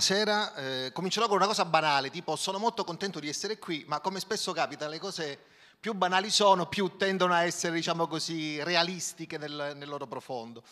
buonasera. Eh, comincerò con una cosa banale, tipo sono molto contento di essere qui, ma come spesso capita le cose più banali sono, più tendono a essere, diciamo così, realistiche nel, nel loro profondo.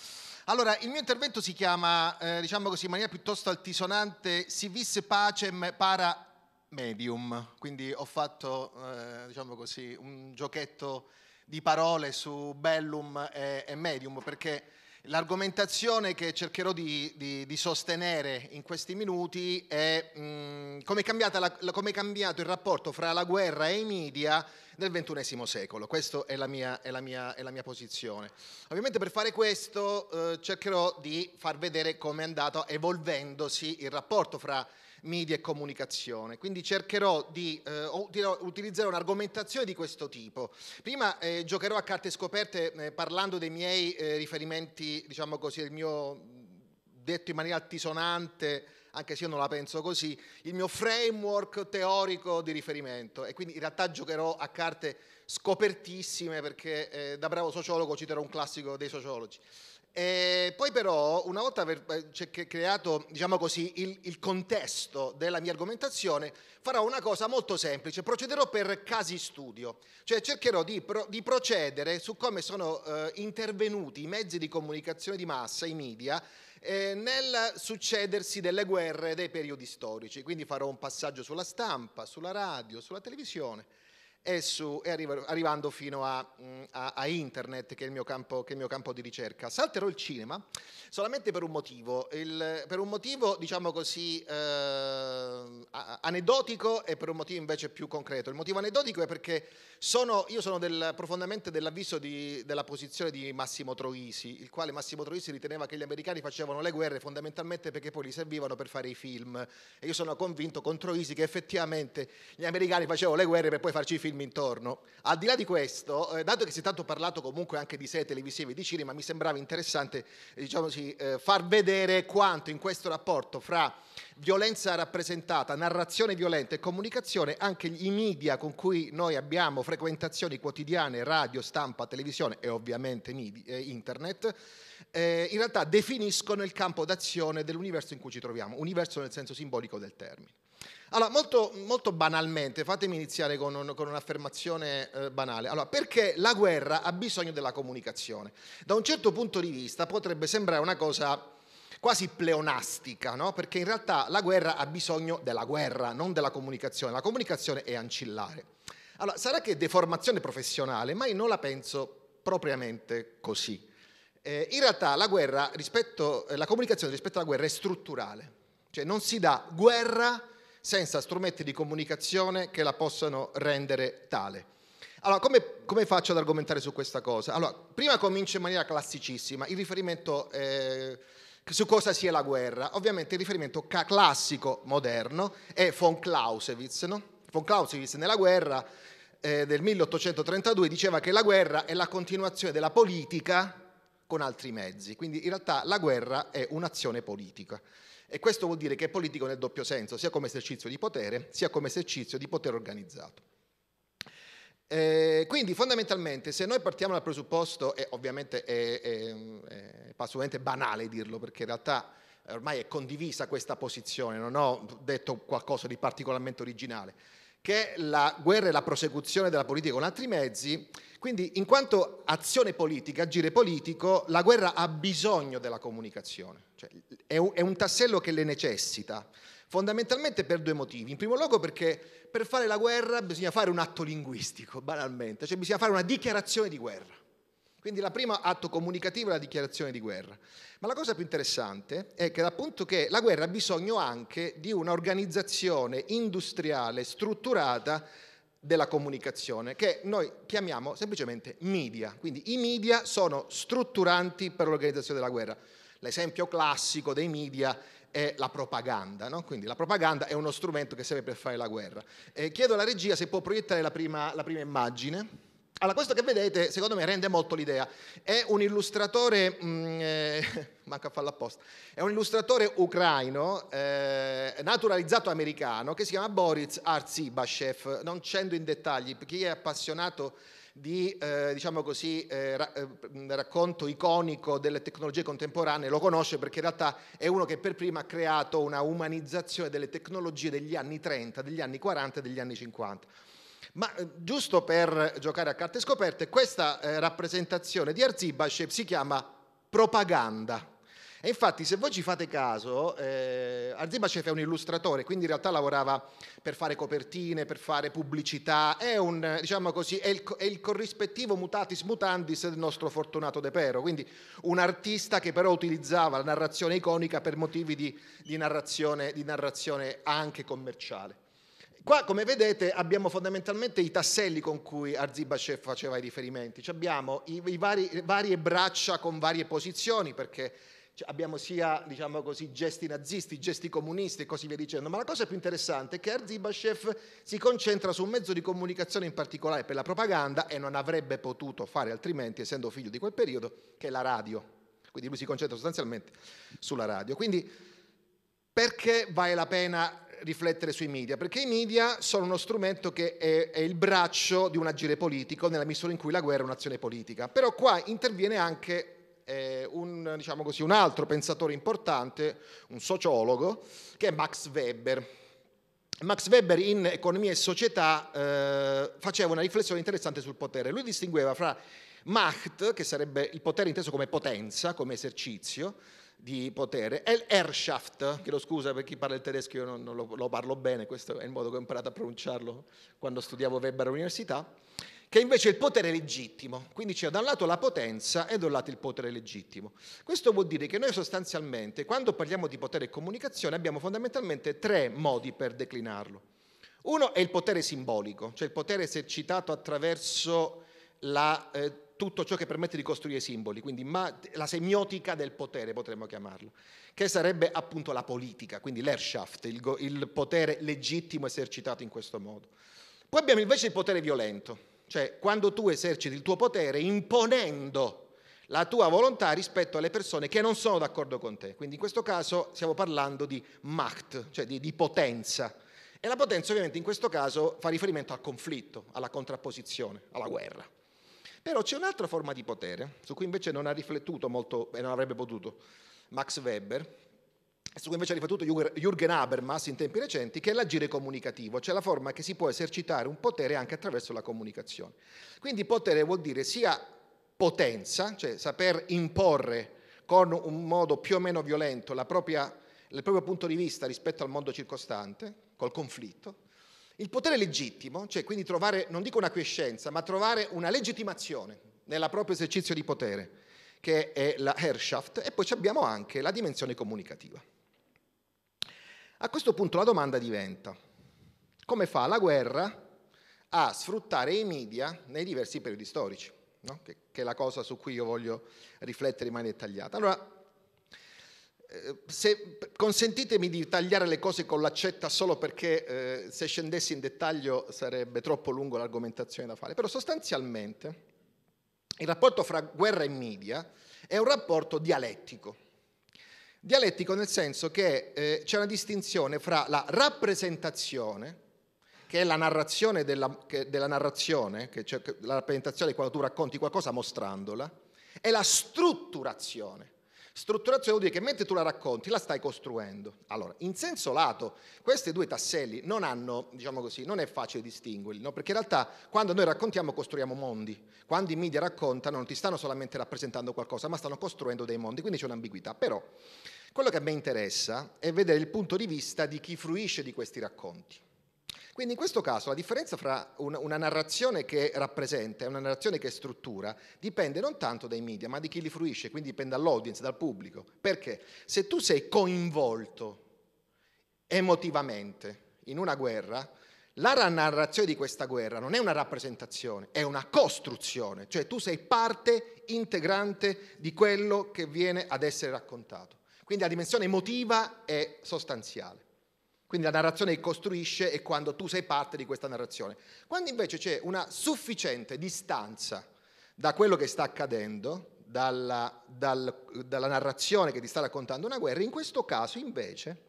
Allora, il mio intervento si chiama, eh, diciamo così, in maniera piuttosto altisonante, Si vis pacem para medium, quindi ho fatto, eh, diciamo così, un giochetto di parole su bellum e, e medium, perché L'argomentazione che cercherò di, di, di, sostenere in questi minuti è mm, come, è cambiato il rapporto fra la guerra e i media nel XXI secolo. Questa è la mia, è la mia, è la mia posizione. Ovviamente per fare questo eh, cercherò di far vedere come è andato evolvendosi il rapporto fra media e comunicazione. Quindi cercherò di eh, utilizzare un'argomentazione di questo tipo. Prima eh, giocherò a carte scoperte eh, parlando dei miei eh, riferimenti, diciamo così, del mio detto in maniera altisonante, anche se io non la penso così, il mio framework teorico di riferimento e quindi in realtà giocherò a carte scopertissime perché eh, da bravo sociologo citerò un classico dei sociologi. E eh, poi però, una volta aver eh, cioè, creato diciamo così, il, il, contesto della mia argomentazione, farò una cosa molto semplice, procederò per casi studio, cioè cercherò di, pro, di procedere su come sono eh, intervenuti i mezzi di comunicazione di massa, i media, eh, nel succedersi delle guerre dei periodi storici, quindi farò un passaggio sulla stampa, sulla radio, sulla televisione e, su, e arriv- arrivando fino a, mm, a, a internet, che è, campo, che è, il mio campo, di ricerca. Salterò il cinema solamente per un motivo, il, per un motivo diciamo così eh, aneddotico e per un motivo invece più concreto. Il motivo aneddotico è perché sono, io sono del, profondamente dell'avviso di, della posizione di Massimo Troisi, il quale Massimo Troisi riteneva che gli americani facevano le guerre fondamentalmente perché poi li servivano per fare i film. E io sono convinto con Troisi che effettivamente gli americani facevano le guerre per poi farci i film film intorno. Al di là di questo, eh, dato che si è tanto parlato comunque anche di serie televisive e di cinema, mi sembrava interessante eh, diciamo sì, eh, far vedere quanto in questo rapporto fra violenza rappresentata, narrazione violenta e comunicazione, anche i media con cui noi abbiamo frequentazioni quotidiane, radio, stampa, televisione e ovviamente eh, internet, eh, in realtà definiscono il campo d'azione dell'universo in cui ci troviamo, universo nel senso simbolico del termine. Allora, molto, molto banalmente, fatemi iniziare con, un, con un'affermazione eh, banale. Allora, perché la guerra ha bisogno della comunicazione? Da un certo punto di vista potrebbe sembrare una cosa quasi pleonastica, no? perché in realtà la guerra ha bisogno della guerra, non della comunicazione. La comunicazione è ancillare. Allora, sarà che è deformazione professionale, ma io non la penso propriamente così. Eh, in realtà la, guerra rispetto, eh, la comunicazione rispetto alla guerra è strutturale, cioè non si dà guerra senza strumenti di comunicazione che la possano rendere tale. Allora, come, come, faccio ad argomentare su questa cosa? Allora, prima comincio in maniera classicissima, il riferimento eh, su cosa sia la guerra. Ovviamente il riferimento classico moderno è von Clausewitz. No? Von Clausewitz nella guerra eh, del 1832 diceva che la guerra è la continuazione della politica con altri mezzi, quindi in realtà la guerra è un'azione politica. E questo vuol dire che è politico nel doppio senso, sia come esercizio di potere, sia come esercizio di potere organizzato. Eh, quindi fondamentalmente se noi partiamo dal presupposto, e ovviamente è, è, è, assolutamente banale dirlo perché in realtà ormai è condivisa questa posizione, non ho detto qualcosa di particolarmente originale, che la guerra e la prosecuzione della politica con altri mezzi. Quindi in quanto azione politica, agire politico, la guerra ha bisogno della comunicazione, cioè, è un tassello che le necessita, fondamentalmente per due motivi. In primo luogo perché per fare la guerra bisogna fare un atto linguistico, banalmente, cioè bisogna fare una dichiarazione di guerra. Quindi la prima atto comunicativo è la dichiarazione di guerra. Ma la cosa più interessante è che dal che la guerra ha bisogno anche di un'organizzazione industriale strutturata della comunicazione, che noi chiamiamo semplicemente media. Quindi i media sono strutturanti per l'organizzazione della guerra. L'esempio classico dei media è la propaganda, no? quindi la propaganda è uno strumento che serve per fare la guerra. Eh, chiedo alla regia se può proiettare la prima, la prima immagine. Allora, questo che vedete, secondo me, rende molto l'idea. È un illustratore, mh, mm, eh, manca a farlo apposta, è un illustratore ucraino, eh, naturalizzato americano, che si chiama Boris Arzibashev, Non scendo in dettagli, chi è appassionato di, eh, diciamo così, eh, ra- eh, racconto iconico delle tecnologie contemporanee lo conosce perché in realtà è uno che per prima ha creato una umanizzazione delle tecnologie degli anni 30, degli anni 40 e degli anni 50. Ma eh, giusto per giocare a carte scoperte, questa eh, rappresentazione di Arzibashev si chiama propaganda. E infatti, se voi ci fate caso, eh, Arzibashev è un illustratore, quindi in realtà lavorava per fare copertine, per fare pubblicità, è, un, diciamo così, è, il, è il, corrispettivo mutatis mutandis del nostro fortunato De Pero, quindi un artista che però utilizzava la narrazione iconica per motivi di, di, narrazione, di narrazione anche commerciale. Qua, come vedete, abbiamo fondamentalmente i tasselli con cui Arzibashev faceva i riferimenti. Cioè abbiamo i, i vari, varie braccia con varie posizioni, perché abbiamo sia diciamo così, gesti nazisti, gesti comunisti e così via dicendo, ma la cosa più interessante è che Arzibashev si concentra su un mezzo di comunicazione in particolare per la propaganda e non avrebbe potuto fare altrimenti, essendo figlio di quel periodo, che è la radio. Quindi lui si concentra sostanzialmente sulla radio. Quindi perché vale la pena riflettere sui media, perché i media sono uno strumento che è, è il braccio di un agire politico nella misura in cui la guerra è un'azione politica. Però qua interviene anche eh, un, diciamo così, un, altro pensatore importante, un sociologo, che è Max Weber. Max Weber in Economia e Società eh, faceva una riflessione interessante sul potere. Lui distingueva fra Macht, che sarebbe il potere inteso come potenza, come esercizio, di potere, è l'Herrschaft, chiedo scusa per chi parla il tedesco, io non, non lo, lo, parlo bene, questo è il modo che ho imparato a pronunciarlo quando studiavo Weber all'università, che invece è il potere legittimo, quindi c'è da un lato la potenza e da un lato il potere legittimo. Questo vuol dire che noi sostanzialmente, quando parliamo di potere e comunicazione, abbiamo fondamentalmente tre modi per declinarlo. Uno è il potere simbolico, cioè il potere esercitato attraverso la... Eh, tutto ciò che permette di costruire simboli, quindi la semiotica del potere potremmo chiamarlo, che sarebbe appunto la politica, quindi l'Herrschaft, il, il potere legittimo esercitato in questo modo. Poi abbiamo invece il potere violento, cioè quando tu eserciti il tuo potere imponendo la tua volontà rispetto alle persone che non sono d'accordo con te. Quindi in questo caso stiamo parlando di macht, cioè di, di potenza. E la potenza ovviamente in questo caso fa riferimento al conflitto, alla contrapposizione, alla guerra. Però c'è un'altra forma di potere, su cui invece non ha riflettuto molto e non avrebbe potuto Max Weber, su cui invece ha riflettuto Jürgen Habermas in tempi recenti, che è l'agire comunicativo, cioè la forma che si può esercitare un potere anche attraverso la comunicazione. Quindi potere vuol dire sia potenza, cioè saper imporre con un modo più o meno violento propria, il proprio punto di vista rispetto al mondo circostante, col conflitto, il potere legittimo, cioè quindi trovare, non dico una quiescenza, ma trovare una legittimazione nel proprio esercizio di potere, che è la Herrschaft, e poi abbiamo anche la dimensione comunicativa. A questo punto la domanda diventa, come fa la guerra a sfruttare i media nei diversi periodi storici? No? Che, che è la cosa su cui io voglio riflettere in maniera dettagliata. Allora, eh, se, consentitemi di tagliare le cose con l'accetta solo perché eh, se scendessi in dettaglio sarebbe troppo lungo l'argomentazione da fare, però sostanzialmente il rapporto fra guerra e media è un rapporto dialettico. Dialettico nel senso che eh, c'è una distinzione fra la rappresentazione, che è la narrazione della, che, della narrazione, che cioè, la rappresentazione è quando tu racconti qualcosa mostrandola, e la strutturazione Strutturazione vuol dire che mentre tu la racconti la stai costruendo. Allora, in senso lato, questi due tasselli non hanno, diciamo così, non è facile distinguerli, no? perché in realtà quando noi raccontiamo costruiamo mondi, quando i media raccontano non ti stanno solamente rappresentando qualcosa, ma stanno costruendo dei mondi, quindi c'è un'ambiguità. Però quello che a me interessa è vedere il punto di vista di chi fruisce di questi racconti. Quindi in questo caso la differenza fra una, narrazione che rappresenta e una narrazione che struttura dipende non tanto dai media, ma di chi li fruisce, quindi dipende dall'audience, dal pubblico. Perché se tu sei coinvolto emotivamente in una guerra, la narrazione di questa guerra non è una rappresentazione, è una costruzione, cioè tu sei parte integrante di quello che viene ad essere raccontato. Quindi la dimensione emotiva è sostanziale. Quindi la narrazione che costruisce è quando tu sei parte di questa narrazione. Quando invece c'è una sufficiente distanza da quello che sta accadendo, dalla, dal, dalla narrazione che ti sta raccontando una guerra, in questo caso invece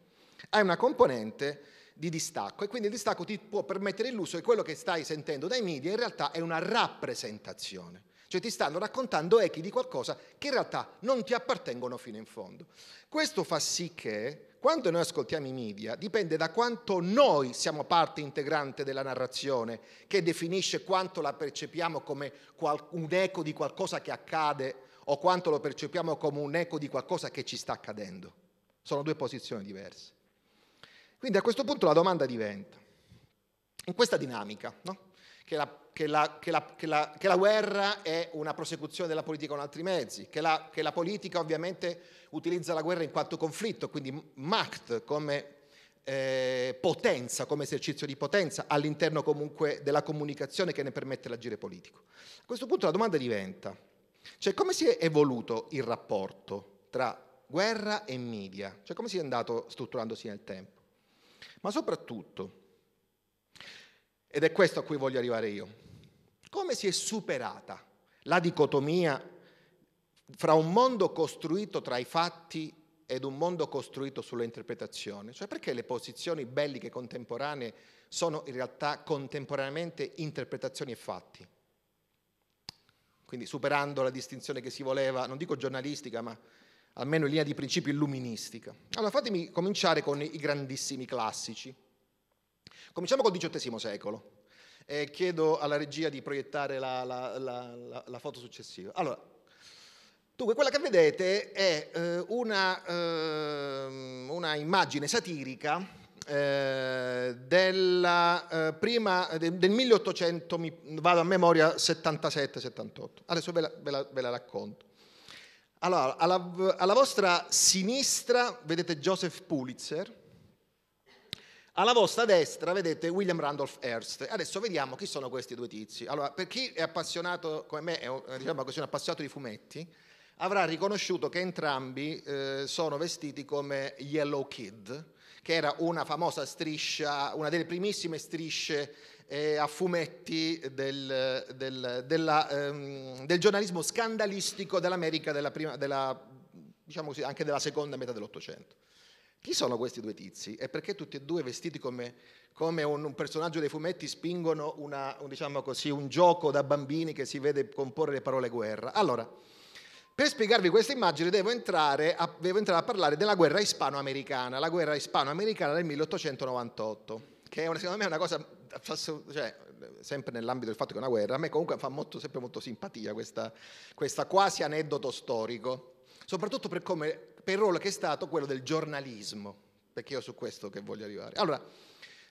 hai una componente di distacco e quindi il distacco ti può permettere l'uso di quello che stai sentendo dai media in realtà è una rappresentazione. Cioè ti stanno raccontando echi di qualcosa che in realtà non ti appartengono fino in fondo. Questo fa sì che quando noi ascoltiamo i media dipende da quanto noi siamo parte integrante della narrazione che definisce quanto la percepiamo come un eco di qualcosa che accade o quanto lo percepiamo come un eco di qualcosa che ci sta accadendo. Sono due posizioni diverse. Quindi a questo punto la domanda diventa, in questa dinamica, no? che è la che la, che, la, che, la, che la, guerra è una prosecuzione della politica con altri mezzi, che la, politica ovviamente utilizza la guerra in quanto conflitto, quindi Macht come eh, potenza, come esercizio di potenza all'interno comunque della comunicazione che ne permette l'agire politico. A questo punto la domanda diventa, cioè come si è evoluto il rapporto tra guerra e media, cioè come si è andato strutturandosi nel tempo, ma soprattutto ed è questo a cui voglio arrivare io. Come si è superata la dicotomia fra un mondo costruito tra i fatti ed un mondo costruito sulle interpretazioni? Cioè perché le posizioni belliche contemporanee sono in realtà contemporaneamente interpretazioni e fatti? Quindi superando la distinzione che si voleva, non dico giornalistica, ma almeno in linea di principio illuministica. Allora fatemi cominciare con i grandissimi classici. Cominciamo col XVIII secolo. E chiedo alla regia di proiettare la, la, la, la foto successiva. Allora, dunque, quella che vedete è eh, una, eh, una, immagine satirica eh, della, eh, prima, de, del 1800, mi, vado a memoria, 77-78. Adesso ve la, ve ve racconto. Allora, alla, alla vostra sinistra vedete Joseph Pulitzer, alla vostra destra vedete William Randolph Hearst. Adesso vediamo chi sono questi due tizi. Allora, per chi è appassionato come me, è diciamo così, un appassionato di fumetti, avrà riconosciuto che entrambi eh, sono vestiti come Yellow Kid, che era una famosa striscia, una delle primissime strisce eh, a fumetti del, del, della, ehm, del, giornalismo scandalistico dell'America della prima, della, diciamo così, anche della seconda metà dell'Ottocento. Chi sono questi due tizi e perché tutti e due vestiti come, come un, un, personaggio dei fumetti spingono una, un, diciamo così, un gioco da bambini che si vede comporre le parole guerra? Allora, per spiegarvi questa immagine devo entrare, a, devo entrare a parlare della guerra ispano-americana, la guerra ispano-americana del 1898, che è una, secondo me è una cosa, cioè, sempre nell'ambito del fatto che è una guerra, a me comunque fa molto, sempre molto simpatia questa, questa quasi aneddoto storico, soprattutto per come per il ruolo che è stato quello del giornalismo, perché io su questo che voglio arrivare. Allora,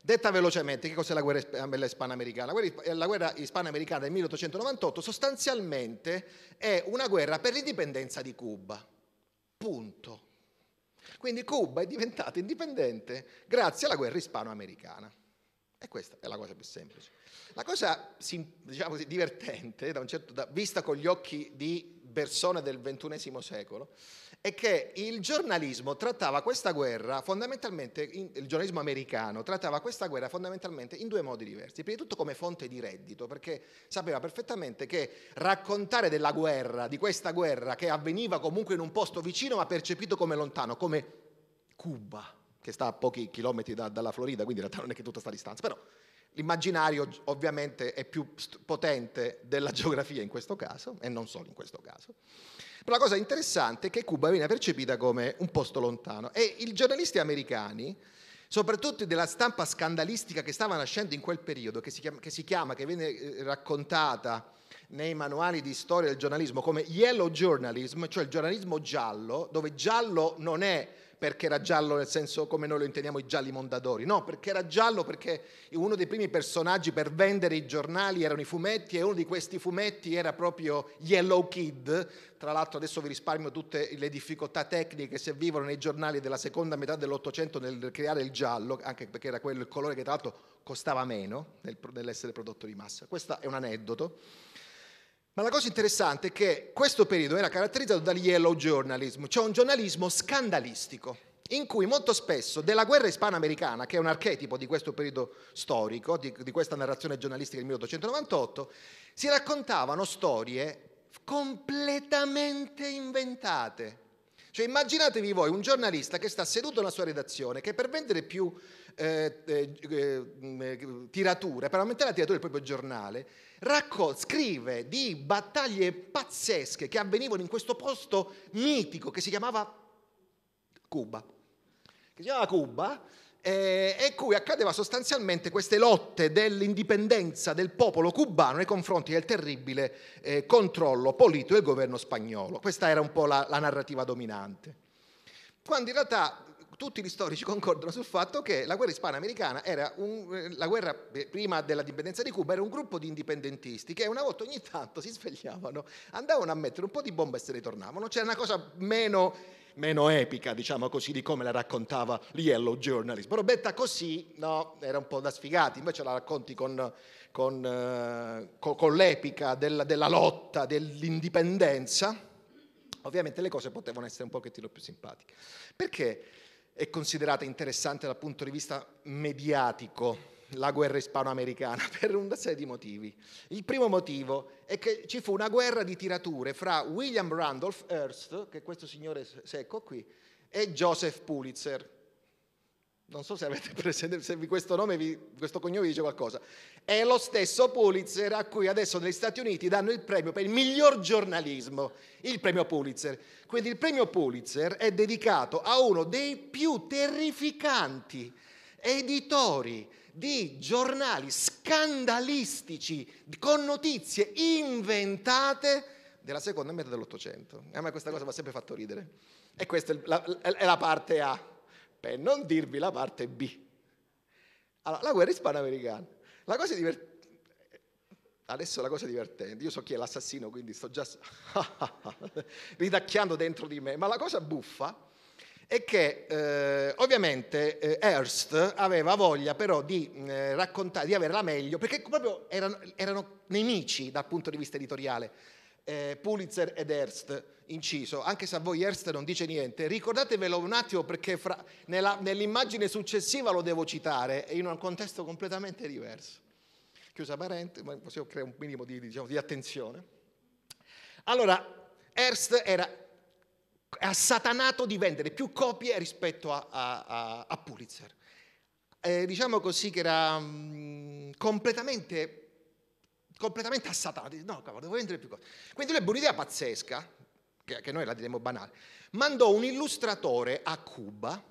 detta velocemente, che cos'è la guerra ispanoamericana? La guerra, ispanoamericana del 1898 sostanzialmente è una guerra per l'indipendenza di Cuba, punto. Quindi Cuba è diventata indipendente grazie alla guerra ispanoamericana. E questa è la cosa più semplice. La cosa diciamo così, divertente, da certo, da, vista con gli occhi di persone del XXI secolo, è che il giornalismo trattava questa guerra fondamentalmente, il giornalismo americano trattava questa guerra fondamentalmente in due modi diversi. Prima di tutto come fonte di reddito, perché sapeva perfettamente che raccontare della guerra, di questa guerra che avveniva comunque in un posto vicino ma percepito come lontano, come Cuba, che sta a pochi chilometri da, dalla Florida, quindi in realtà non è che tutta sta distanza, però L'immaginario ovviamente è più potente della geografia in questo caso, e non solo in questo caso. Però la cosa interessante è che Cuba viene percepita come un posto lontano e i giornalisti americani, soprattutto della stampa scandalistica che stava nascendo in quel periodo, che si chiama, che, si chiama, che viene eh, raccontata nei manuali di storia del giornalismo come yellow journalism, cioè il giornalismo giallo, dove giallo non è perché era giallo nel senso come noi lo intendiamo i gialli mondadori, no, perché era giallo perché uno dei primi personaggi per vendere i giornali erano i fumetti e uno di questi fumetti era proprio Yellow Kid, tra l'altro adesso vi risparmio tutte le difficoltà tecniche che si vivono nei giornali della seconda metà dell'Ottocento nel creare il giallo, anche perché era quello il colore che tra l'altro costava meno nell'essere prodotto di massa. Questo è un aneddoto. Ma la cosa interessante è che questo periodo era caratterizzato dal yellow journalism, cioè un giornalismo scandalistico, in cui molto spesso della guerra ispanoamericana, che è un archetipo di questo periodo storico, di, di questa narrazione giornalistica del 1898, si raccontavano storie completamente inventate. Cioè immaginatevi voi un giornalista che sta seduto nella sua redazione, che per vendere più eh, eh, eh, mm, eh, tirature, per aumentare la tiratura del proprio giornale, raccol- scrive di battaglie pazzesche che avvenivano in questo posto mitico che si chiamava Cuba. Che si chiamava Cuba eh, e cui accadeva sostanzialmente queste lotte dell'indipendenza del popolo cubano nei confronti del terribile eh, controllo politico del governo spagnolo. Questa era un po' la, la narrativa dominante. Quando in realtà tutti gli storici concordano sul fatto che la guerra ispano-americana era un, eh, la guerra eh, prima della dipendenza di Cuba era un gruppo di indipendentisti che una volta ogni tanto si svegliavano, andavano a mettere un po' di bomba e se ne tornavano. C'era una cosa meno, meno epica, diciamo così, di come la raccontava l'Yellow Journalist. Però detta così, no, era un po' da sfigati, invece la racconti con, con, eh, con, con l'epica della, della lotta, dell'indipendenza ovviamente le cose potevano essere un pochettino più simpatiche. Perché? è considerata interessante dal punto di vista mediatico la guerra ispanoamericana per una serie di motivi. Il primo motivo è che ci fu una guerra di tirature fra William Randolph Hearst, che è questo signore secco qui, e Joseph Pulitzer non so se avete presente, se questo nome, vi, questo cognome vi dice qualcosa, è lo stesso Pulitzer a cui adesso negli Stati Uniti danno il premio per il miglior giornalismo, il premio Pulitzer. Quindi il premio Pulitzer è dedicato a uno dei più terrificanti editori di giornali scandalistici con notizie inventate della seconda metà dell'Ottocento. A me questa cosa mi ha sempre fatto ridere. E questa è la, è la parte A per non dirvi la parte B. Allora, la guerra ispano-americana. La cosa divertente. Adesso la cosa divertente, io so chi è l'assassino, quindi sto già ridacchiando dentro di me, ma la cosa buffa è che eh, ovviamente eh, Hearst aveva voglia però di eh, raccontare, di averla meglio, perché proprio erano, erano nemici dal punto di vista editoriale eh, Pulitzer ed Hearst inciso, anche se a voi Hearst non dice niente, ricordatevelo un attimo perché fra, nella, nell'immagine successiva lo devo citare in un contesto completamente diverso. Chiusa parente, ma così crea un minimo di, diciamo, di attenzione. Allora, Hearst era assatanato di vendere più copie rispetto a, a, a Pulitzer. Eh, diciamo così che era mh, mm, completamente completamente assatanati, no cavolo, devo vendere più cose. Quindi lui ebbe un'idea pazzesca, che, che noi la diremmo banale, mandò un illustratore a Cuba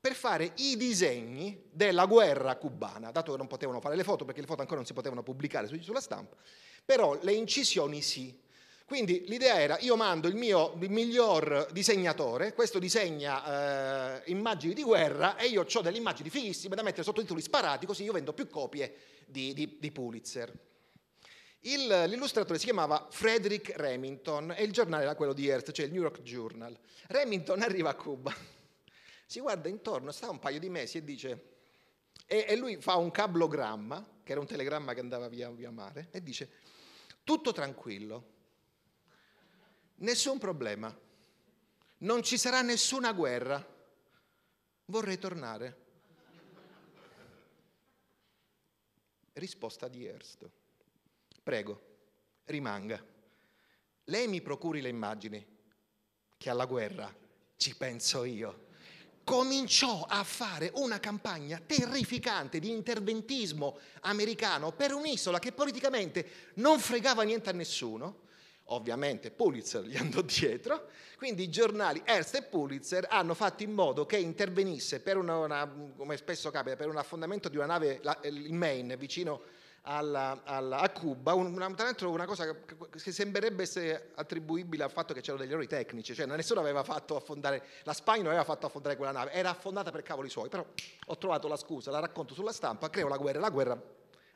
per fare i disegni della guerra cubana, dato che non potevano fare le foto, perché le foto ancora non si potevano pubblicare sulla stampa, però le incisioni sì. Quindi l'idea era, io mando il mio miglior disegnatore, questo disegna eh, immagini di guerra e io ho delle immagini fighissime da mettere sottotitoli sparati, così io vendo più copie di, di, di Pulitzer. Il, l'illustratore si chiamava Frederick Remington e il giornale era quello di Earth, cioè il New York Journal. Remington arriva a Cuba, si guarda intorno, sta un paio di mesi e dice, e, e lui fa un cablogramma, che era un telegramma che andava via, via mare, e dice, tutto tranquillo, nessun problema, non ci sarà nessuna guerra, vorrei tornare. Risposta di Hearst. Prego, rimanga. Lei mi procuri le immagini, che alla guerra ci penso io. Cominciò a fare una campagna terrificante di interventismo americano per un'isola che politicamente non fregava niente a nessuno, ovviamente Pulitzer gli andò dietro, quindi i giornali Ernst e Pulitzer hanno fatto in modo che intervenisse per una, una, come spesso capita, per un affondamento di una nave, la, il Maine, vicino a alla, alla, a Cuba, un, una, tra l'altro una cosa che, che sembrerebbe essere attribuibile al fatto che c'erano degli errori tecnici, cioè nessuno aveva fatto affondare, la Spagna non aveva fatto affondare quella nave, era affondata per cavoli suoi, però ho trovato la scusa, la racconto sulla stampa, creo la guerra, la guerra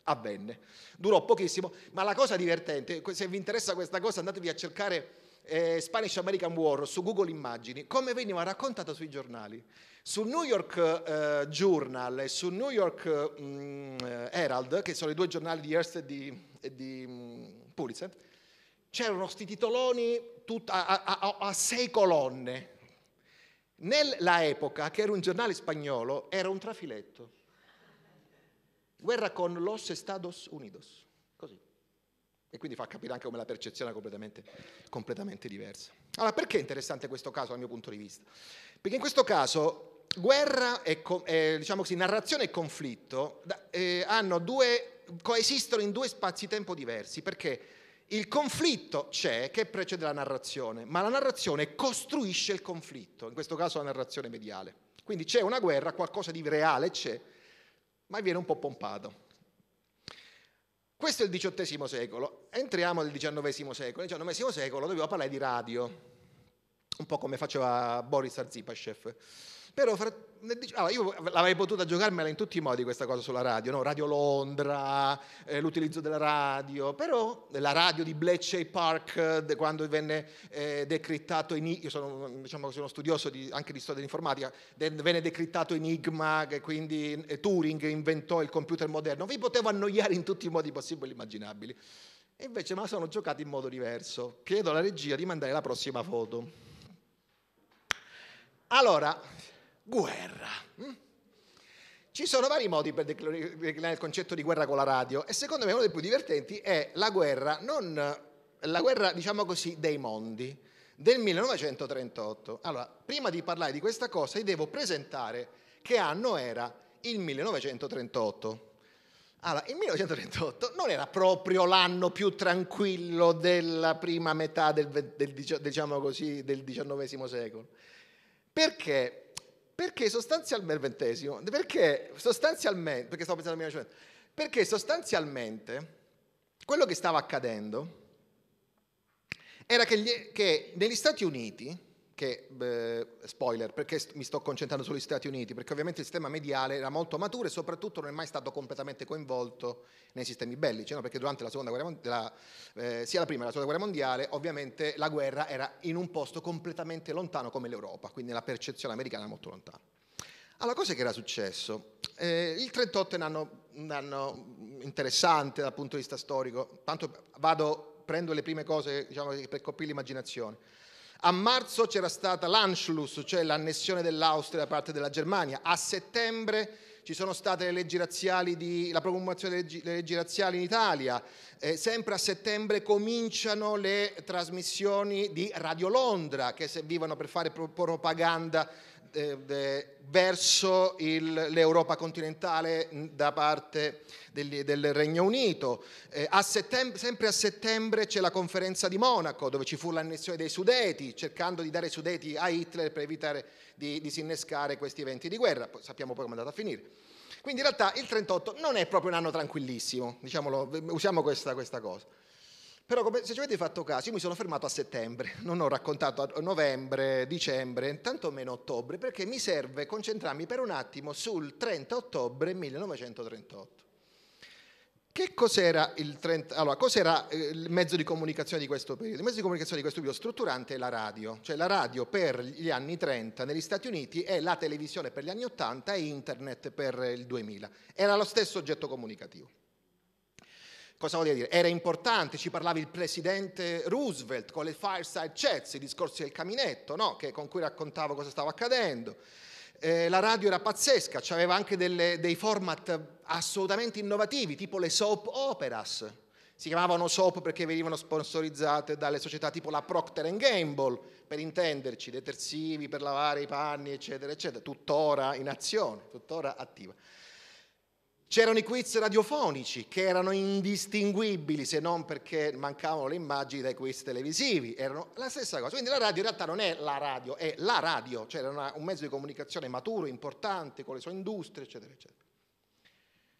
avvenne, durò pochissimo, ma la cosa divertente, se vi interessa questa cosa andatevi a cercare eh, Spanish American War su Google Immagini, come veniva raccontata sui giornali. Sul New York eh, Journal e sul New York eh, Herald, che sono i due giornali di Hearst e di, e di um, Pulitzer, c'erano questi titoloni tut- a, a, a, a sei colonne. Nella epoca, che era un giornale spagnolo, era un trafiletto. Guerra con los Estados Unidos. E quindi fa capire anche come la percezione è completamente, completamente diversa. Allora, perché è interessante questo caso dal mio punto di vista? Perché in questo caso guerra e eh, diciamo così, narrazione e conflitto eh, due, coesistono in due spazi-tempo diversi, perché il conflitto c'è che precede la narrazione, ma la narrazione costruisce il conflitto, in questo caso la narrazione mediale. Quindi c'è una guerra, qualcosa di reale c'è, ma viene un po' pompato. Questo è il XVIII secolo, entriamo nel XIX secolo, nel XIX secolo dobbiamo parlare di radio, un po' come faceva Boris Arzipashev. Però fra, allora io l'avrei potuta giocarmela in tutti i modi questa cosa sulla radio, no? Radio Londra, eh, l'utilizzo della radio, però la radio di Bletchley Park de, quando venne eh, decrittato, in, io sono, diciamo, sono studioso di, anche di storia dell'informatica, de, venne decrittato Enigma, e quindi eh, Turing inventò il computer moderno, vi potevo annoiare in tutti i modi possibili e immaginabili. E invece me la sono giocata in modo diverso. Chiedo alla regia di mandare la prossima foto. Allora, guerra. Mm? Ci sono vari modi per declinare il concetto di guerra con la radio e secondo me uno dei più divertenti è la guerra, non, la guerra diciamo così, dei mondi del 1938. Allora, prima di parlare di questa cosa, vi devo presentare che anno era il 1938. Allora, il 1938 non era proprio l'anno più tranquillo della prima metà del, del, diciamo così, del XIX secolo, perché perché sostanzialmente, perché sostanzialmente, perché stavo pensando al 1900, perché sostanzialmente quello che stava accadendo era che, gli, che negli Stati Uniti che, eh, spoiler, perché st- mi sto concentrando sugli Stati Uniti, perché ovviamente il sistema mediale era molto maturo e soprattutto non è mai stato completamente coinvolto nei sistemi bellici, no? perché durante la seconda guerra mondiale, eh, sia la prima che la seconda guerra mondiale, ovviamente la guerra era in un posto completamente lontano come l'Europa, quindi la percezione americana era molto lontana. Allora, cosa che era successo? Eh, il 38 è un anno, un anno interessante dal punto di vista storico, tanto vado, prendo le prime cose diciamo, per coprire l'immaginazione. A marzo c'era stata l'Anschluss, cioè l'annessione dell'Austria da parte della Germania. A settembre ci sono state di, la promulgazione delle leggi razziali in Italia. Eh, sempre a settembre cominciano le trasmissioni di Radio Londra che servivano per fare propaganda eh, verso il, l'Europa continentale mm, da parte degli, del Regno Unito. Eh, a sempre a settembre c'è la conferenza di Monaco dove ci fu l'annessione dei Sudeti, cercando di dare i Sudeti a Hitler per evitare di disinnescare questi eventi di guerra. Poi sappiamo poi come è andata a finire. Quindi in realtà il 38 non è proprio un anno tranquillissimo, diciamolo, usiamo questa, questa cosa. Però come, se ci avete fatto caso, io mi sono fermato a settembre, non ho raccontato a novembre, dicembre, tantomeno ottobre, perché mi serve concentrarmi per un attimo sul 30 ottobre 1938. Che cos'era il, 30, allora, cos'era eh, il mezzo di comunicazione di questo periodo? Il mezzo di comunicazione di questo periodo strutturante è la radio, cioè la radio per gli anni 30 negli Stati Uniti e la televisione per gli anni 80 e internet per il 2000. Era lo stesso oggetto comunicativo. Cosa voglio dire? Era importante, ci parlava il presidente Roosevelt con le fireside chats, i discorsi del caminetto, no? che, con cui raccontavo cosa stava accadendo. Eh, la radio era pazzesca, aveva anche delle, dei format assolutamente innovativi, tipo le soap operas. Si chiamavano soap perché venivano sponsorizzate dalle società tipo la Procter Gamble, per intenderci, detersivi per lavare i panni, eccetera, eccetera, tuttora in azione, tuttora attiva. C'erano i quiz radiofonici che erano indistinguibili se non perché mancavano le immagini dai quiz televisivi, erano la stessa cosa. Quindi la radio in realtà non è la radio, è la radio, cioè era un mezzo di comunicazione maturo, importante, con le sue industrie, eccetera, eccetera.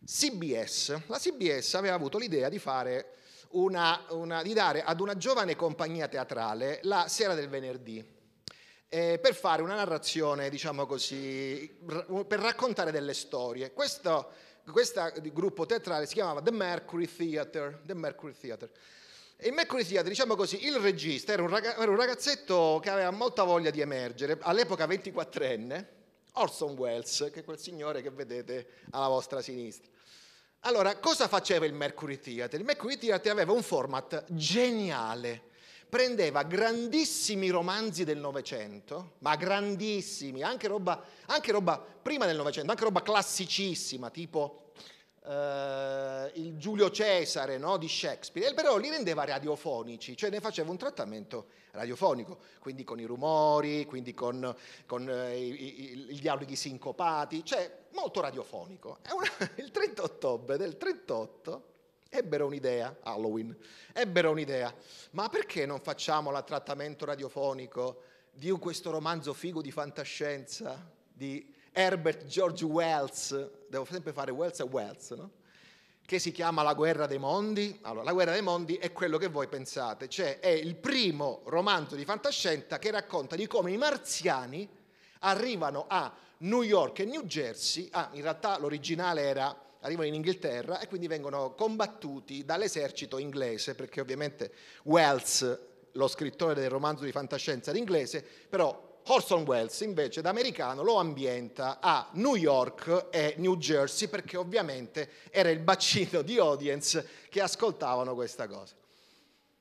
CBS, la CBS aveva avuto l'idea di, una, una, di dare ad una giovane compagnia teatrale la sera del venerdì. Eh, per fare una narrazione, diciamo così, per raccontare delle storie. Questo questo gruppo teatrale si chiamava The Mercury Theatre. The Mercury Theatre. E il Mercury Theatre, diciamo così, il regista era un, raga- era un ragazzetto che aveva molta voglia di emergere, all'epoca 24enne, Orson Welles, che è quel signore che vedete alla vostra sinistra. Allora, cosa faceva il Mercury Theatre? Il Mercury Theatre aveva un format geniale prendeva grandissimi romanzi del Novecento, ma grandissimi, anche roba, anche roba prima del Novecento, anche roba classicissima, tipo eh, il Giulio Cesare no, di Shakespeare, però li rendeva radiofonici, cioè ne faceva un trattamento radiofonico, quindi con i rumori, quindi con, con eh, i, i, i, dialoghi sincopati, cioè molto radiofonico. Una, il 30 ottobre del 38 Ebbero un'idea, Halloween, ebbero un'idea, ma perché non facciamo l'attrattamento radiofonico di questo romanzo figo di fantascienza di Herbert George Wells, devo sempre fare Wells e Wells, no? che si chiama La guerra dei mondi. Allora, La guerra dei mondi è quello che voi pensate, cioè è il primo romanzo di fantascienza che racconta di come i marziani arrivano a New York e New Jersey, ah, in realtà l'originale era arrivano in Inghilterra e quindi vengono combattuti dall'esercito inglese, perché ovviamente Wells, lo scrittore del romanzo di fantascienza era inglese, però Orson Welles invece da americano lo ambienta a New York e New Jersey perché ovviamente era il bacino di audience che ascoltavano questa cosa.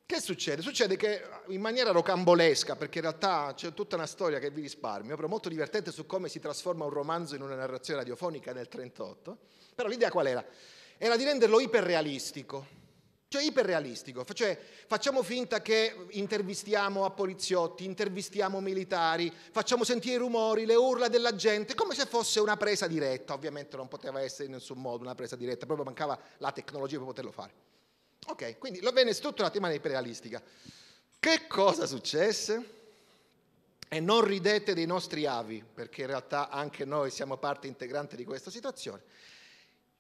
Che succede? Succede che eh, in maniera rocambolesca, perché in realtà c'è tutta una storia che vi risparmio, però molto divertente su come si trasforma un romanzo in una narrazione radiofonica nel 1938, però l'idea qual era? Era di renderlo iperrealistico, cioè iperrealistico, cioè facciamo finta che intervistiamo a poliziotti, intervistiamo militari, facciamo sentire i rumori, le urla della gente, come se fosse una presa diretta, ovviamente non poteva essere in nessun modo una presa diretta, proprio mancava la tecnologia per poterlo fare. Ok, quindi lo venne strutturato in maniera imperialistica. Che cosa successe? E non ridete dei nostri avi, perché in realtà anche noi siamo parte integrante di questa situazione.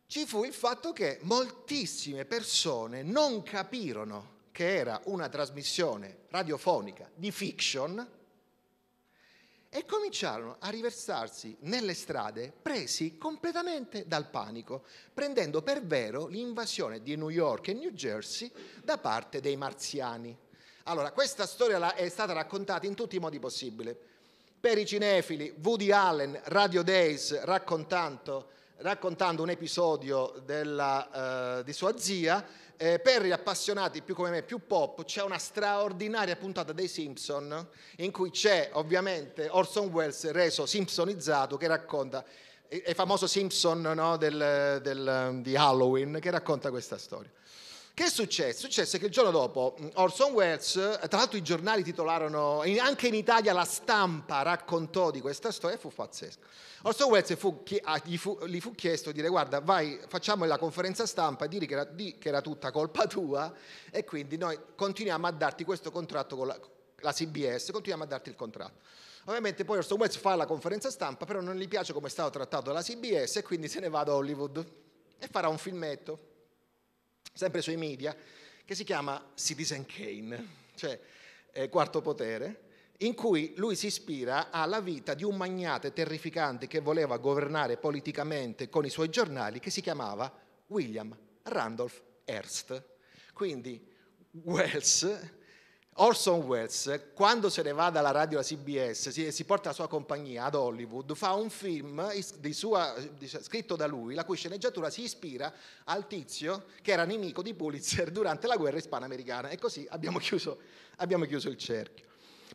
Ci fu il fatto che moltissime persone non capirono che era una trasmissione radiofonica di fiction e cominciarono a riversarsi nelle strade presi completamente dal panico, prendendo per vero l'invasione di New York e New Jersey da parte dei marziani. Allora, questa storia è stata raccontata in tutti i modi possibili. Per i cinefili, Woody Allen, Radio Days, raccontando, raccontando un episodio della, eh, di sua zia, eh, per gli appassionati più come me, più pop, c'è una straordinaria puntata dei Simpson in cui c'è ovviamente Orson Welles reso simpsonizzato che racconta, è famoso Simpson no, del, del, di Halloween, che racconta questa storia. Che è successo? Successo che il giorno dopo mm, Orson Welles, eh, tra l'altro i giornali titolarono, anche in Italia la stampa raccontò di questa storia e fu pazzesco. Orson Welles fu, ah, gli, fu, gli, fu, chiesto di dire guarda vai facciamo la conferenza stampa e di che, che era tutta colpa tua e quindi noi continuiamo a darti questo contratto con la, la CBS, continuiamo a darti il contratto. Ovviamente poi Orson Welles fa la conferenza stampa, però non gli piace come è stato trattato dalla CBS e quindi se ne va ad Hollywood e farà un filmetto sempre sui media, che si chiama Citizen Kane, cioè eh, Quarto Potere, in cui lui si ispira alla vita di un magnate terrificante che voleva governare politicamente con i suoi giornali, che si chiamava William Randolph Hearst. Quindi Wells Orson Welles, quando se ne va dalla radio alla CBS, si, si porta la sua compagnia ad Hollywood, fa un film di sua, di, scritto da lui, la cui sceneggiatura si ispira al tizio che era nemico di Pulitzer durante la guerra ispanoamericana. E così abbiamo chiuso, abbiamo chiuso il cerchio.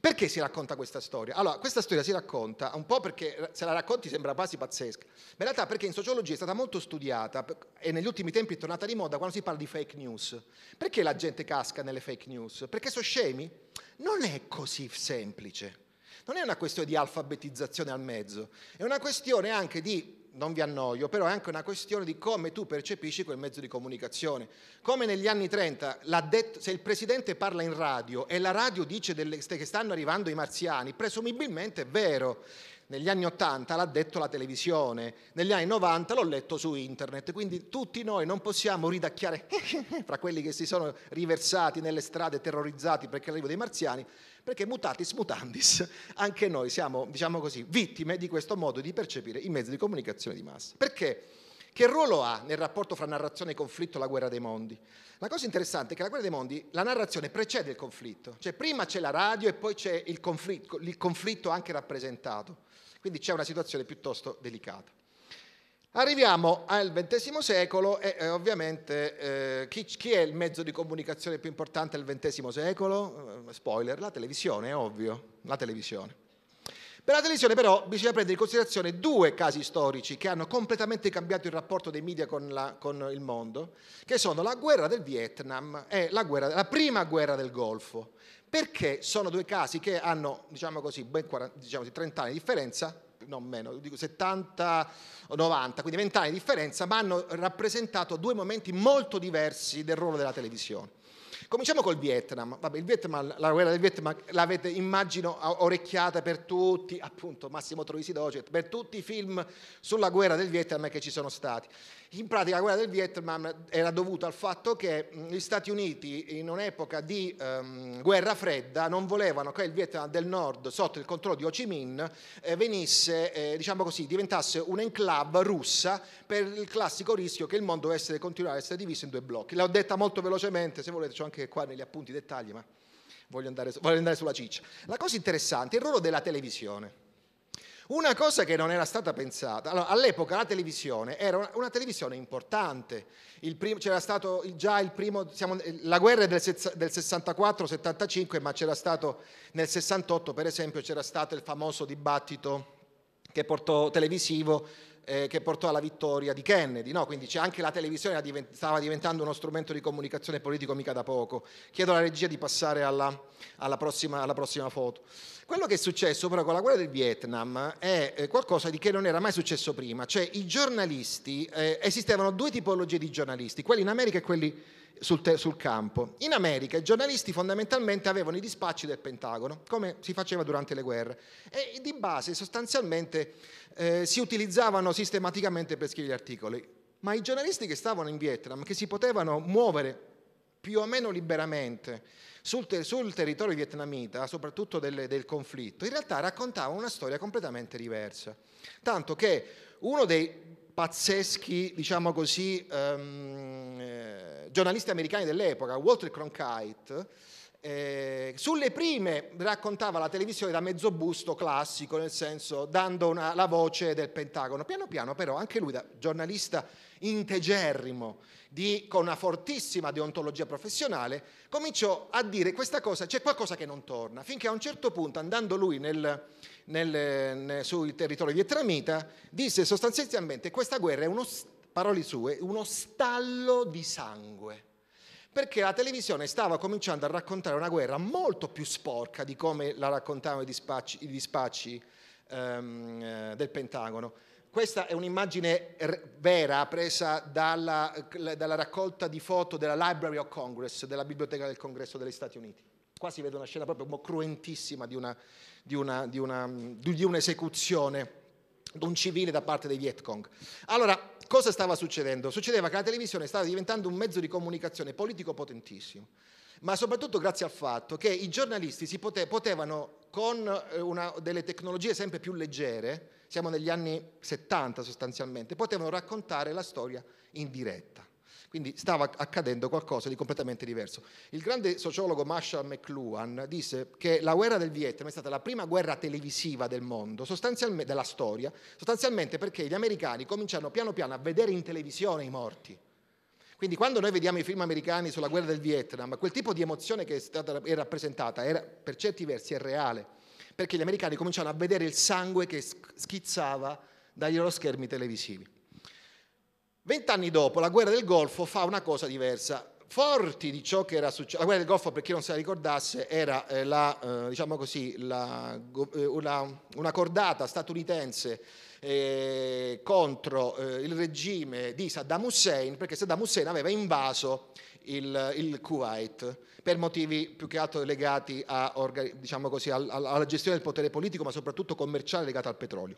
Perché si racconta questa storia? Allora, questa storia si racconta un po' perché se la racconti sembra quasi pazzesca, ma in realtà perché in sociologia è stata molto studiata e negli ultimi tempi è tornata di moda quando si parla di fake news. Perché la gente casca nelle fake news? Perché sono scemi? Non è così semplice. Non è una questione di alfabetizzazione al mezzo, è una questione anche di non vi annoio, però è anche una questione di come tu percepisci quel mezzo di comunicazione. Come negli anni 30, l'ha detto, se il presidente parla in radio e la radio dice delle, che stanno arrivando i marziani, presumibilmente è vero. Negli anni 80 l'ha detto la televisione, negli anni 90 l'ho letto su internet, quindi tutti noi non possiamo ridacchiare fra quelli che si sono riversati nelle strade terrorizzati perché l'arrivo dei marziani, perché mutatis mutandis anche noi siamo, diciamo così, vittime di questo modo di percepire i mezzi di comunicazione di massa. Perché? Che ruolo ha nel rapporto fra narrazione e conflitto la guerra dei mondi? La cosa interessante è che la guerra dei mondi, la narrazione precede il conflitto, cioè prima c'è la radio e poi c'è il conflitto, il conflitto anche rappresentato, quindi c'è una situazione piuttosto delicata. Arriviamo al XX secolo e eh, ovviamente eh, chi, chi, è il mezzo di comunicazione più importante del XX secolo? Eh, spoiler, la televisione, è ovvio, la televisione. Per la televisione però bisogna prendere in considerazione due casi storici che hanno completamente cambiato il rapporto dei media con, la, con il mondo, che sono la guerra del Vietnam e la, guerra, la prima guerra del Golfo, perché sono due casi che hanno, diciamo così, ben 40, diciamo 30 anni di differenza, non meno, dico 70 o 90, quindi 20 anni di differenza, ma hanno rappresentato due momenti molto diversi del ruolo della televisione. Cominciamo col Vietnam. Vabbè, il Vietnam. la guerra del Vietnam l'avete, immagino, orecchiata per tutti, appunto Massimo Troisi Docet, per tutti i film sulla guerra del Vietnam che ci sono stati. In pratica la guerra del Vietnam era dovuta al fatto che gli Stati Uniti in un'epoca di ehm, guerra fredda non volevano che il Vietnam del Nord sotto il controllo di Ho Chi Minh eh, venisse, eh, diciamo così, diventasse un'enclave russa per il classico rischio che il mondo dovesse continuare a essere diviso in due blocchi. L'ho detta molto velocemente, se volete, ho anche qua negli appunti i dettagli, ma voglio andare, voglio andare sulla ciccia. La cosa interessante è il ruolo della televisione. Una cosa che non era stata pensata, allora, all'epoca la televisione era una, una televisione importante, prim, c'era stato già il primo, siamo, eh, la guerra del, del 64-75, ma c'era stato nel 68 per esempio, c'era stato il famoso dibattito che portò televisivo eh, che portò alla vittoria di Kennedy, no? quindi anche la televisione divent- stava diventando uno strumento di comunicazione politico mica da poco. Chiedo alla regia di passare alla, alla, prossima, alla prossima, foto. Quello che è successo però con la guerra del Vietnam è eh, qualcosa di che non era mai successo prima, cioè i giornalisti, eh, esistevano due tipologie di giornalisti, quelli in America e quelli in sul, te- sul, campo. In America i giornalisti fondamentalmente avevano i dispacci del Pentagono, come si faceva durante le guerre, e di base sostanzialmente eh, si utilizzavano sistematicamente per scrivere articoli. Ma i giornalisti che stavano in Vietnam, che si potevano muovere più o meno liberamente sul, te- sul territorio vietnamita, soprattutto del, del conflitto, in realtà raccontavano una storia completamente diversa. Tanto che uno dei pazzeschi, diciamo così, ehm, eh, giornalisti americani dell'epoca, Walter Cronkite, eh, sulle prime raccontava la televisione da mezzo busto classico, nel senso dando una, la voce del Pentagono. Piano piano però anche lui, da giornalista integerrimo, di, con una fortissima deontologia professionale, cominciò a dire questa cosa, c'è qualcosa che non torna, finché a un certo punto andando lui nel, nel, nel, sui territori vietnamita, disse sostanzialmente questa guerra è uno, parole sue, uno stallo di sangue perché la televisione stava cominciando a raccontare una guerra molto più sporca di come la raccontavano i dispacci, i dispacci um, del Pentagono. Questa è un'immagine vera presa dalla, eh, dalla raccolta di foto della Library of Congress, della Biblioteca del Congresso degli Stati Uniti. Qua si vede una scena proprio cruentissima di, una, di, una, di, una, di un'esecuzione di un civile da parte dei Vietcong. Allora, cosa stava succedendo? Succedeva che la televisione stava diventando un mezzo di comunicazione politico potentissimo, ma soprattutto grazie al fatto che i giornalisti si pote- potevano, con eh, una, delle tecnologie sempre più leggere, siamo negli anni 70 sostanzialmente, potevano raccontare la storia in diretta. Quindi stava accadendo qualcosa di completamente diverso. Il grande sociologo Marshall McLuhan disse che la guerra del Vietnam è stata la prima guerra televisiva del mondo, della storia, sostanzialmente perché gli americani cominciano piano piano a vedere in televisione i morti. Quindi quando noi vediamo i film americani sulla guerra del Vietnam, quel tipo di emozione che è stata è rappresentata era, per certi versi è reale, perché gli americani cominciano a vedere il sangue che schizzava dagli loro schermi televisivi. Vent'anni dopo la guerra del Golfo fa una cosa diversa. Forti di ciò che era successo, la guerra del Golfo, per chi non se la ricordasse, era eh, la, eh, diciamo così, la, eh, una, una, cordata statunitense eh, contro eh, il regime di Saddam Hussein, perché Saddam Hussein aveva invaso il, il Kuwait per motivi più che altro legati a, diciamo così, alla gestione del potere politico, ma soprattutto commerciale legato al petrolio.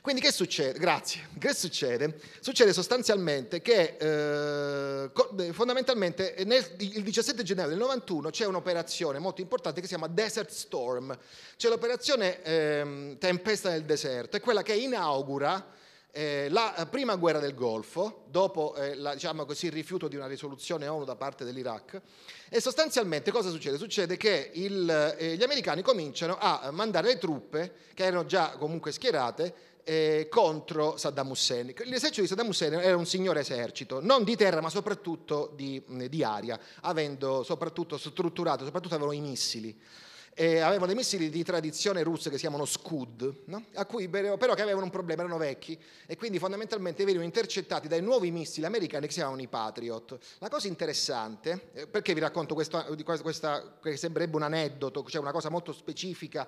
Quindi che succede? Grazie. Che succede? Succede sostanzialmente che eh, fondamentalmente eh, nel, il 17 gennaio del 91 c'è un'operazione molto importante che si chiama Desert Storm, cioè l'operazione eh, Tempesta nel deserto, è quella che inaugura eh, la eh, prima guerra del Golfo, dopo eh, la, diciamo così, il rifiuto di una risoluzione ONU da parte dell'Iraq, e sostanzialmente cosa succede? Succede che il, eh, gli americani cominciano a mandare le truppe, che erano già comunque schierate, eh, contro Saddam Hussein. L'esercito di Saddam Hussein era un signore esercito, non di terra ma soprattutto di, di aria, avendo soprattutto strutturato, soprattutto avevano i missili. Eh, avevano dei missili di tradizione russa che si chiamano Scud, no? cui, però che avevano un problema, erano vecchi e quindi fondamentalmente venivano intercettati dai nuovi missili americani che si chiamavano i Patriot. La cosa interessante, eh, perché vi racconto questo questa, che sembrerebbe un aneddoto, cioè una cosa molto specifica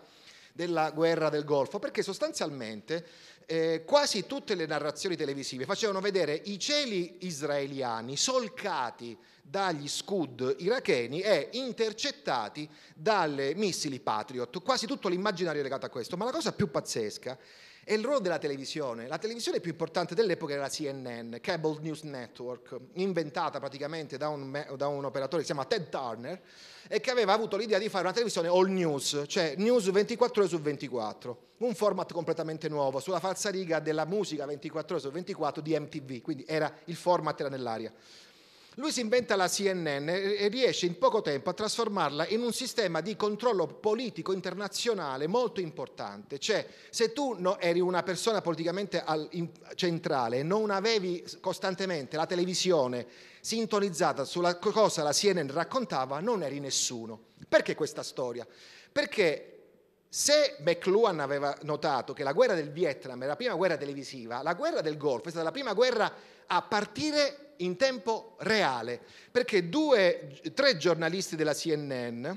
della guerra del Golfo, perché sostanzialmente eh, quasi tutte le narrazioni televisive facevano vedere i cieli israeliani solcati dagli scud iracheni e intercettati dalle missili Patriot, quasi tutto l'immaginario legato a questo, ma la cosa più pazzesca e il ruolo della televisione? La televisione più importante dell'epoca era la CNN, Cable News Network, inventata praticamente da un, da un operatore che si chiama Ted Turner e che aveva avuto l'idea di fare una televisione all news, cioè news 24 ore su 24, un format completamente nuovo, sulla falsa riga della musica 24 ore su 24 di MTV, quindi era, il format era nell'aria. Lui si inventa la CNN e riesce in poco tempo a trasformarla in un sistema di controllo politico internazionale molto importante. Cioè, se tu no, eri una persona politicamente al, in, centrale e non avevi costantemente la televisione sintonizzata sulla cosa la CNN raccontava, non eri nessuno. Perché questa storia? Perché se McLuhan aveva notato che la guerra del Vietnam era la prima guerra televisiva, la guerra del Golfo è stata la prima guerra a partire in tempo reale, perché due, tre giornalisti della CNN,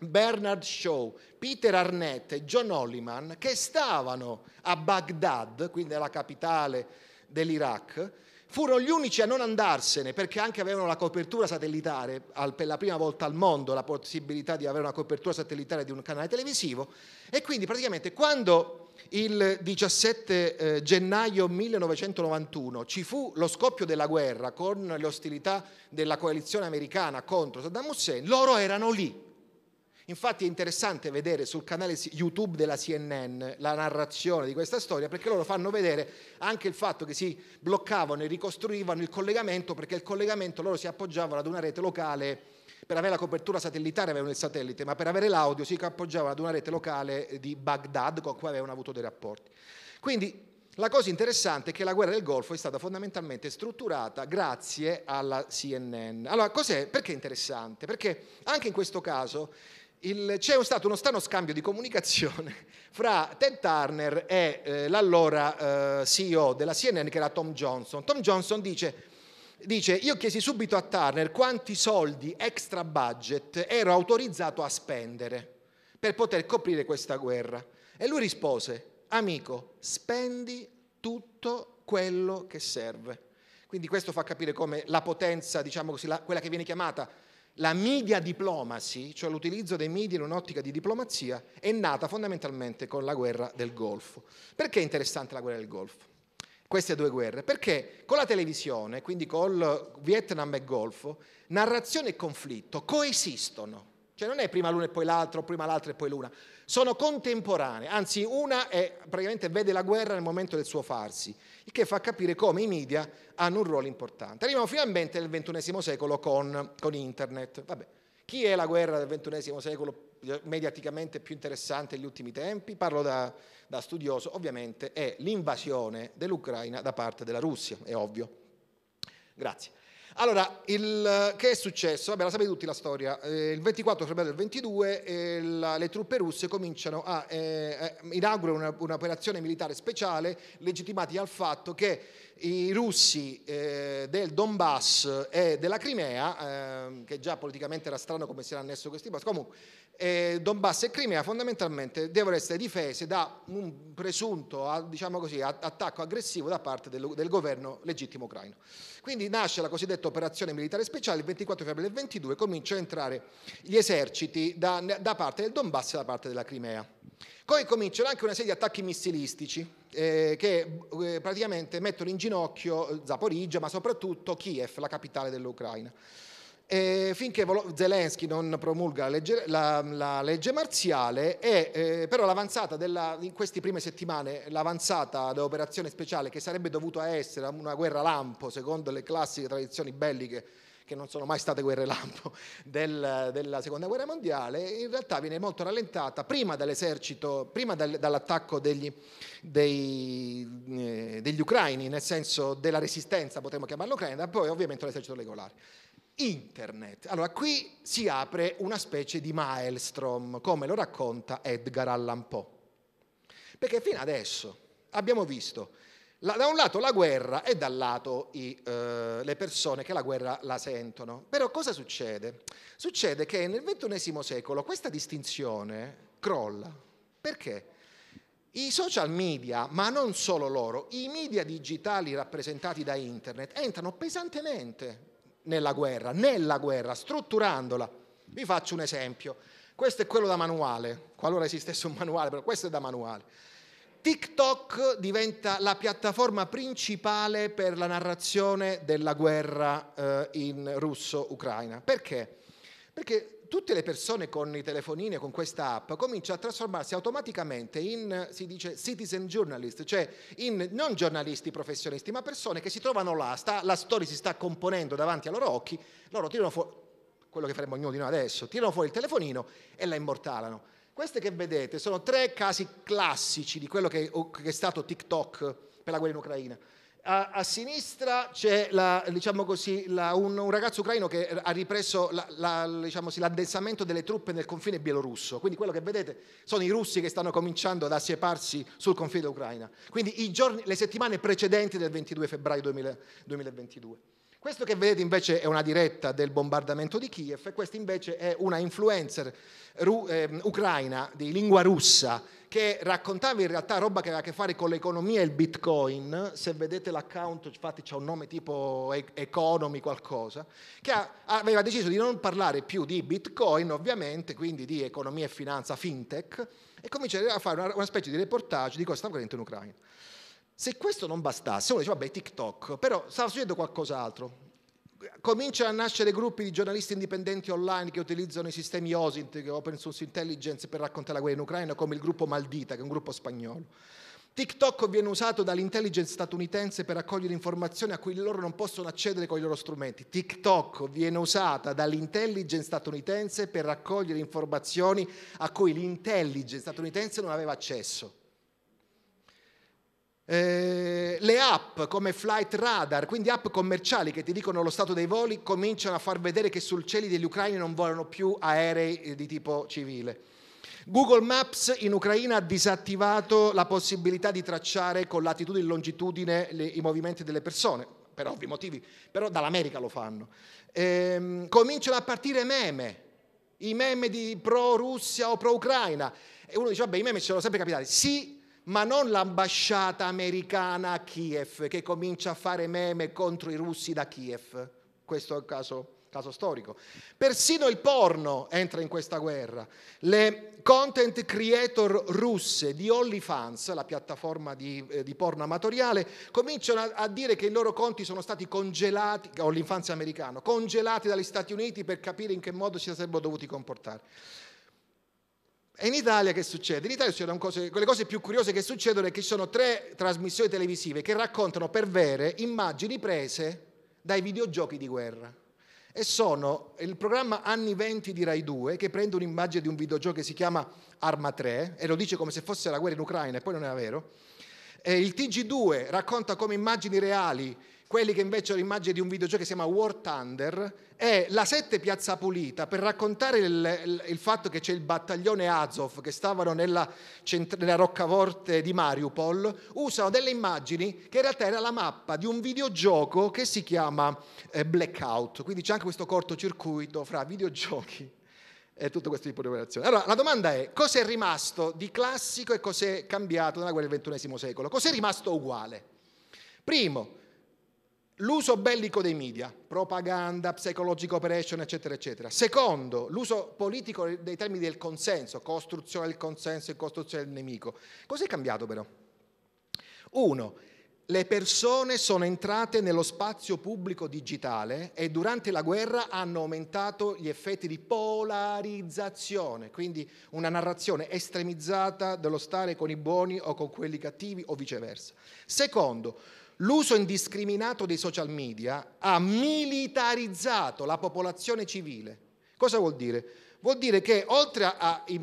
Bernard Shaw, Peter Arnett e John Holliman, che stavano a Baghdad, quindi la capitale dell'Iraq, furono gli unici a non andarsene perché anche avevano la copertura satellitare, al, per la prima volta al mondo la possibilità di avere una copertura satellitare di un canale televisivo e quindi praticamente quando il 17 eh, gennaio 1991 ci fu lo scoppio della guerra con le ostilità della coalizione americana contro Saddam Hussein, loro erano lì. Infatti è interessante vedere sul canale YouTube della CNN la narrazione di questa storia perché loro fanno vedere anche il fatto che si bloccavano e ricostruivano il collegamento perché il collegamento loro si appoggiavano ad una rete locale per avere la copertura satellitare avevano il satellite, ma per avere l'audio si appoggiavano ad una rete locale eh, di Baghdad con cui avevano avuto dei rapporti. Quindi la cosa interessante è che la guerra del Golfo è stata fondamentalmente strutturata grazie alla CNN. Allora, cos'è? Perché è interessante? Perché anche in questo caso il, c'è stato uno strano scambio di comunicazione fra Ted Turner e eh, l'allora eh, CEO della CNN che era Tom Johnson. Tom Johnson dice dice io chiesi subito a Turner quanti soldi extra budget ero autorizzato a spendere per poter coprire questa guerra e lui rispose amico spendi tutto quello che serve quindi questo fa capire come la potenza diciamo così la, quella che viene chiamata la media diplomacy, cioè l'utilizzo dei media in un'ottica di diplomazia, è nata fondamentalmente con la guerra del Golfo. Perché è interessante la guerra del Golfo? queste due guerre? Perché con la televisione, quindi col Vietnam e Golfo, narrazione e conflitto coesistono. Cioè non è prima l'uno e poi l'altro, prima l'altra e poi l'una. Sono contemporanee, anzi una è, praticamente vede la guerra nel momento del suo farsi, il che fa capire come i media hanno un ruolo importante. Arriviamo finalmente nel XXI secolo con, con Internet. Vabbè, chi è la guerra del XXI secolo mediaticamente più interessante negli ultimi tempi, parlo da, da studioso, ovviamente è l'invasione dell'Ucraina da parte della Russia, è ovvio. Grazie. Allora, il, che è successo? Vabbè, la sapete tutti la storia. Eh, il 24 febbraio del 22 eh, la, le truppe russe cominciano a eh, eh inaugurare una, un'operazione militare speciale legittimati al fatto che i russi eh, del Donbass e della Crimea, eh, che già politicamente era strano come si era annesso questi posti, comunque eh, Donbass e Crimea fondamentalmente devono essere difese da un presunto diciamo così, attacco aggressivo da parte del, del, governo legittimo ucraino. Quindi nasce la cosiddetta operazione militare speciale, il 24 febbraio del 22 comincia a entrare gli eserciti da, da parte del Donbass e da parte della Crimea. Poi cominciano anche una serie di attacchi missilistici eh, che eh, praticamente mettono in ginocchio eh, Zaporizhia, ma soprattutto Kiev, la capitale dell'Ucraina. E eh, finché Zelensky non promulga la legge, la, la legge marziale, e, eh, però l'avanzata della, in queste prime settimane, l'avanzata dell'operazione speciale che sarebbe dovuta essere una guerra lampo secondo le classiche tradizioni belliche che non sono mai state guerre lampo, del, della seconda guerra mondiale, in realtà viene molto rallentata prima dall'esercito, prima dal, dall'attacco degli, dei, eh, degli ucraini, nel senso della resistenza, potremmo chiamarla Ucraina, poi ovviamente l'esercito regolare internet. Allora qui si apre una specie di maelstrom, come lo racconta Edgar Allan Poe. Perché fino adesso abbiamo visto da un lato la guerra e dal lato i, eh, le persone che la guerra la sentono. Però cosa succede? Succede che nel XXI secolo questa distinzione crolla. Perché? I social media, ma non solo loro, i media digitali rappresentati da internet entrano pesantemente nella guerra, nella guerra, strutturandola. Vi faccio un esempio. Questo è quello da manuale, qualora esistesse un manuale, però questo è da manuale. TikTok diventa la piattaforma principale per la narrazione della guerra eh, in russo-ucraina. Perché? Perché tutte le persone con i telefonini e con questa app cominciano a trasformarsi automaticamente in, si dice, citizen journalist, cioè in non giornalisti professionisti, ma persone che si trovano là, sta, la storia si sta componendo davanti ai loro occhi, loro tirano fuori, quello che faremo ognuno di noi adesso, tirano fuori il telefonino e la immortalano. Queste che vedete sono tre casi classici di quello che, che è stato TikTok per la guerra in Ucraina. A, a sinistra c'è la, diciamo così, la, un, un, ragazzo ucraino che ha ripreso la, diciamo sì, l'addensamento delle truppe nel confine bielorusso, quindi quello che vedete sono i russi che stanno cominciando ad assieparsi sul confine ucraina, quindi giorni, le settimane precedenti del 22 febbraio 2000, 2022. Questo che vedete invece è una diretta del bombardamento di Kiev e questa invece è una influencer ru- eh, ucraina di lingua russa che raccontava in realtà roba che aveva a che fare con l'economia e il bitcoin, se vedete l'account infatti c'è un nome tipo e- economy qualcosa, che ha, aveva deciso di non parlare più di bitcoin ovviamente, quindi di economia e finanza fintech, e cominciava a fare una, una specie di reportage di cosa sta avvenendo in Ucraina. Se questo non bastasse, uno dice, vabbè, TikTok, però sta succedendo qualcos'altro. Cominciano a nascere gruppi di giornalisti indipendenti online che utilizzano i sistemi OSINT, che Open Source Intelligence, per raccontare la guerra in Ucraina, come il gruppo Maldita, che è un gruppo spagnolo. TikTok viene usato dall'intelligence statunitense per raccogliere informazioni a cui loro non possono accedere con i loro strumenti. TikTok viene usata dall'intelligence statunitense per raccogliere informazioni a cui l'intelligence statunitense non aveva accesso. Eh, le app come Flight Radar, quindi app commerciali che ti dicono lo stato dei voli, cominciano a far vedere che sul cielo degli ucraini non volano più aerei eh, di tipo civile. Google Maps in Ucraina ha disattivato la possibilità di tracciare con latitudine e longitudine le, i movimenti delle persone, per ovvi motivi, però dall'America lo fanno. Eh, cominciano a partire meme, i meme di pro-Russia o pro-Ucraina. E uno dice, vabbè, i meme ce sono sempre capitati. Sì, ma non l'ambasciata americana a Kiev che comincia a fare meme contro i russi da Kiev. Questo è il caso caso storico. Persino il porno entra in questa guerra. Le content creator russe di OnlyFans, la piattaforma di, eh, di porno amatoriale, cominciano a, a, dire che i loro conti sono stati congelati, OnlyFans americano, congelati dagli Stati Uniti per capire in che modo si sarebbero dovuti comportare. E in Italia che succede? In Italia succedono cose, quelle cose più curiose che succedono è che ci sono tre trasmissioni televisive che raccontano per vere immagini prese dai videogiochi di guerra. E sono il programma Anni 20 di Rai 2 che prende un'immagine di un videogioco che si chiama Arma 3 e lo dice come se fosse la guerra in Ucraina e poi non era vero. E il TG2 racconta come immagini reali quelli che invece ho l'immagine di un videogioco che si chiama War Thunder, è la 7 Piazza Pulita per raccontare il, il, il fatto che c'è il battaglione Azov che stavano nella, cent- nella roccaforte di Mariupol, usano delle immagini che in realtà era la mappa di un videogioco che si chiama eh, Blackout, quindi c'è anche questo cortocircuito fra videogiochi e tutto questo tipo di operazioni. Allora, la domanda è: cos'è rimasto di classico e cos'è cambiato nella guerra del XXI secolo? Cos'è rimasto uguale? Primo, L'uso bellico dei media, propaganda, psychological operation, eccetera, eccetera. Secondo, l'uso politico dei termini del consenso, costruzione del consenso e costruzione del nemico. Cos'è cambiato però? Uno, le persone sono entrate nello spazio pubblico digitale e durante la guerra hanno aumentato gli effetti di polarizzazione, quindi una narrazione estremizzata dello stare con i buoni o con quelli cattivi o viceversa. Secondo, L'uso indiscriminato dei social media ha militarizzato la popolazione civile. Cosa vuol dire? Vuol dire che oltre ai,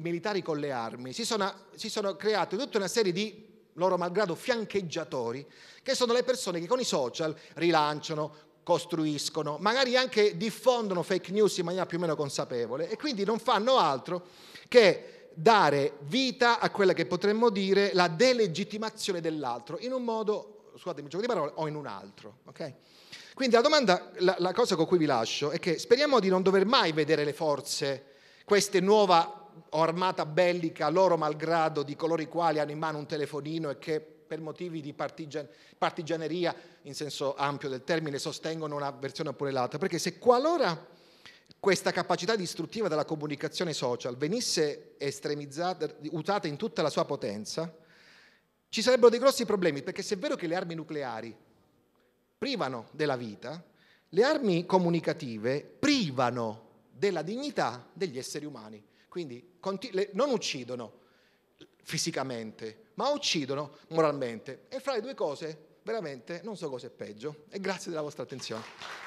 militari con le armi si sono, si sono create tutta una serie di loro malgrado fiancheggiatori, che sono le persone che con i social rilanciano, costruiscono, magari anche diffondono fake news in maniera più o meno consapevole e quindi non fanno altro che dare vita a quella che potremmo dire la delegittimazione dell'altro in un modo scusatemi il gioco di parole, o in un altro. Okay? Quindi la domanda, la, la cosa con cui vi lascio è che speriamo di non dover mai vedere le forze, queste nuova armata bellica, loro malgrado di coloro i quali hanno in mano un telefonino e che per motivi di partigian- partigianeria, in senso ampio del termine, sostengono una versione oppure l'altra, perché se qualora questa capacità distruttiva della comunicazione social venisse estremizzata, usata in tutta la sua potenza, ci sarebbero dei grossi problemi, perché se è vero che le armi nucleari privano della vita, le armi comunicative privano della dignità degli esseri umani. Quindi non uccidono fisicamente, ma uccidono moralmente. E fra le due cose, veramente, non so cosa è peggio. E grazie della vostra attenzione.